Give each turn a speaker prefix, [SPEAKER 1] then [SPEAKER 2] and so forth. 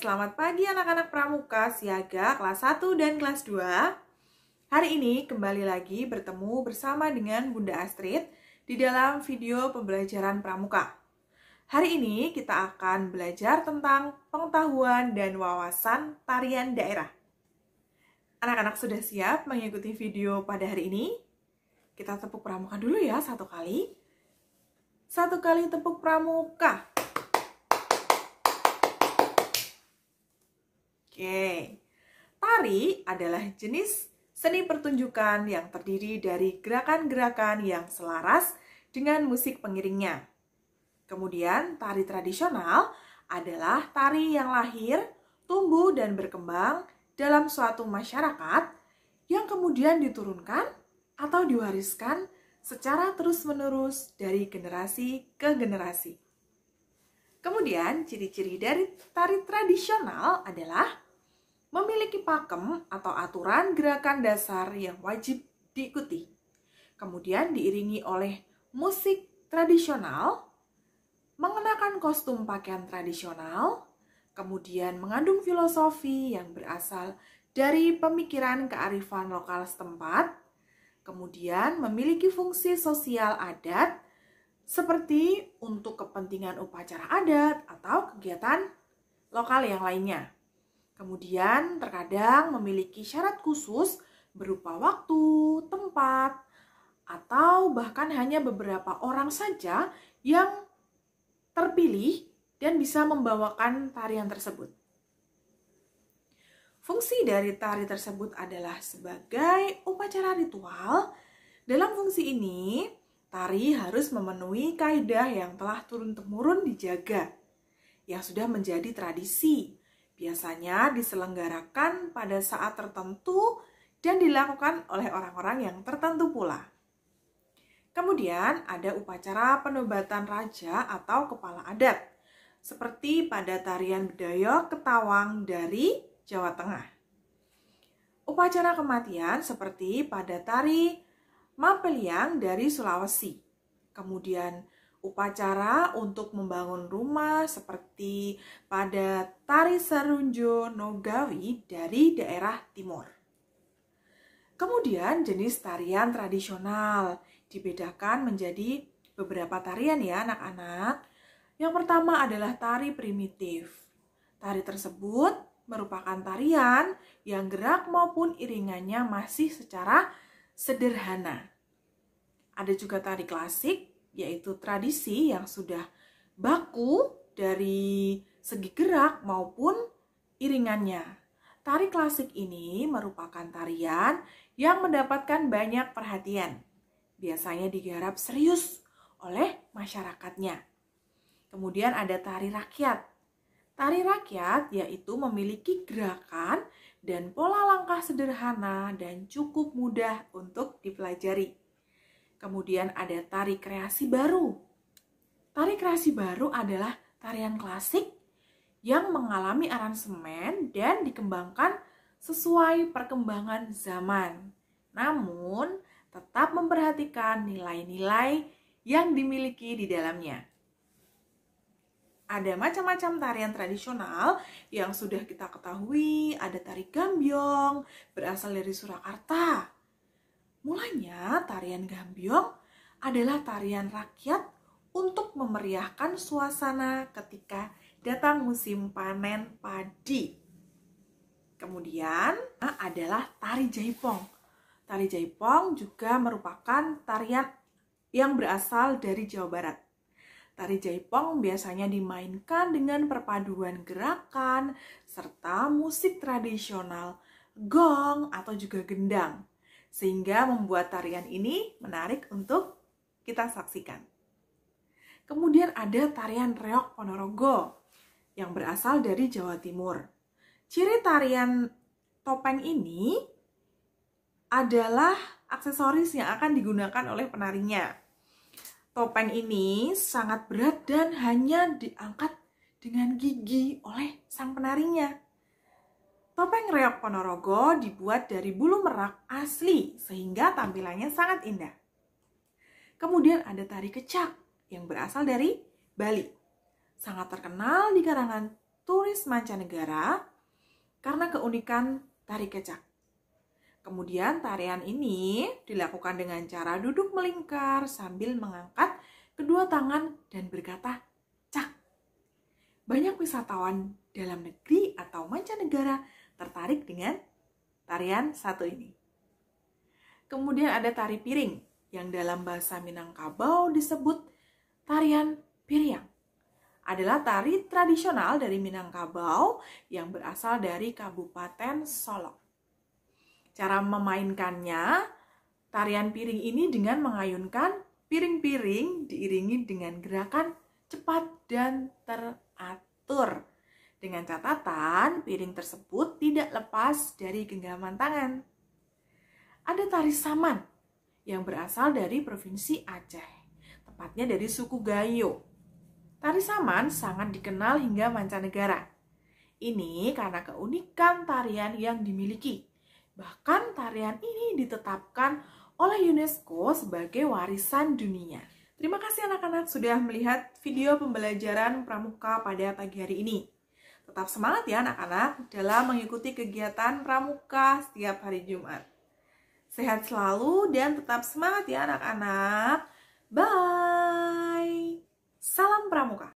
[SPEAKER 1] selamat pagi anak-anak pramuka siaga kelas 1 dan kelas 2 Hari ini kembali lagi bertemu bersama dengan Bunda Astrid di dalam video pembelajaran pramuka Hari ini kita akan belajar tentang pengetahuan dan wawasan tarian daerah Anak-anak sudah siap mengikuti video pada hari ini? Kita tepuk pramuka dulu ya satu kali Satu kali tepuk pramuka Oke. Tari adalah jenis seni pertunjukan yang terdiri dari gerakan-gerakan yang selaras dengan musik pengiringnya. Kemudian, tari tradisional adalah tari yang lahir, tumbuh, dan berkembang dalam suatu masyarakat yang kemudian diturunkan atau diwariskan secara terus-menerus dari generasi ke generasi. Kemudian, ciri-ciri dari tari tradisional adalah memiliki pakem atau aturan gerakan dasar yang wajib diikuti. Kemudian diiringi oleh musik tradisional, mengenakan kostum pakaian tradisional, kemudian mengandung filosofi yang berasal dari pemikiran kearifan lokal setempat, kemudian memiliki fungsi sosial adat, seperti untuk kepentingan upacara adat atau kegiatan lokal yang lainnya. Kemudian, terkadang memiliki syarat khusus berupa waktu, tempat, atau bahkan hanya beberapa orang saja yang terpilih dan bisa membawakan tarian tersebut. Fungsi dari tari tersebut adalah sebagai upacara ritual. Dalam fungsi ini, tari harus memenuhi kaidah yang telah turun-temurun dijaga, yang sudah menjadi tradisi. Biasanya diselenggarakan pada saat tertentu dan dilakukan oleh orang-orang yang tertentu pula. Kemudian ada upacara penobatan raja atau kepala adat, seperti pada tarian bedoyo Ketawang dari Jawa Tengah. Upacara kematian seperti pada tari Mapeliang dari Sulawesi. Kemudian upacara untuk membangun rumah seperti pada Tari Sarunjo Nogawi dari daerah timur. Kemudian jenis tarian tradisional dibedakan menjadi beberapa tarian ya anak-anak. Yang pertama adalah tari primitif. Tari tersebut merupakan tarian yang gerak maupun iringannya masih secara sederhana. Ada juga tari klasik, yaitu tradisi yang sudah baku dari segi gerak maupun iringannya. Tari klasik ini merupakan tarian yang mendapatkan banyak perhatian. Biasanya digarap serius oleh masyarakatnya. Kemudian ada tari rakyat. Tari rakyat yaitu memiliki gerakan dan pola langkah sederhana dan cukup mudah untuk dipelajari. Kemudian ada tari kreasi baru. Tari kreasi baru adalah tarian klasik yang mengalami aransemen dan dikembangkan sesuai perkembangan zaman. Namun, tetap memperhatikan nilai-nilai yang dimiliki di dalamnya ada macam-macam tarian tradisional yang sudah kita ketahui, ada tari gambyong, berasal dari Surakarta. Mulanya tarian gambyong adalah tarian rakyat untuk memeriahkan suasana ketika datang musim panen padi. Kemudian adalah tari jaipong. Tari jaipong juga merupakan tarian yang berasal dari Jawa Barat Tari Jaipong biasanya dimainkan dengan perpaduan gerakan serta musik tradisional, gong atau juga gendang, sehingga membuat tarian ini menarik untuk kita saksikan. Kemudian ada tarian reok Ponorogo yang berasal dari Jawa Timur. Ciri tarian topeng ini adalah aksesoris yang akan digunakan oleh penarinya Topeng ini sangat berat dan hanya diangkat dengan gigi oleh sang penarinya. Topeng reok Ponorogo dibuat dari bulu merak asli sehingga tampilannya sangat indah. Kemudian ada tari kecak yang berasal dari Bali. Sangat terkenal di kalangan turis mancanegara karena keunikan tari kecak. Kemudian tarian ini dilakukan dengan cara duduk melingkar sambil mengangkat kedua tangan dan berkata cak. Banyak wisatawan dalam negeri atau mancanegara tertarik dengan tarian satu ini. Kemudian ada tari piring yang dalam bahasa Minangkabau disebut tarian piriang. Adalah tari tradisional dari Minangkabau yang berasal dari Kabupaten Solok. Cara memainkannya, tarian piring ini dengan mengayunkan piring-piring diiringi dengan gerakan cepat dan teratur. Dengan catatan, piring tersebut tidak lepas dari genggaman tangan. Ada tari saman yang berasal dari provinsi Aceh, tepatnya dari suku Gayo. Tari saman sangat dikenal hingga mancanegara. Ini karena keunikan tarian yang dimiliki, Bahkan tarian ini ditetapkan oleh UNESCO sebagai warisan dunia. Terima kasih anak-anak sudah melihat video pembelajaran pramuka pada pagi hari ini. Tetap semangat ya anak-anak dalam mengikuti kegiatan pramuka setiap hari Jumat. Sehat selalu dan tetap semangat ya anak-anak. Bye. Salam pramuka.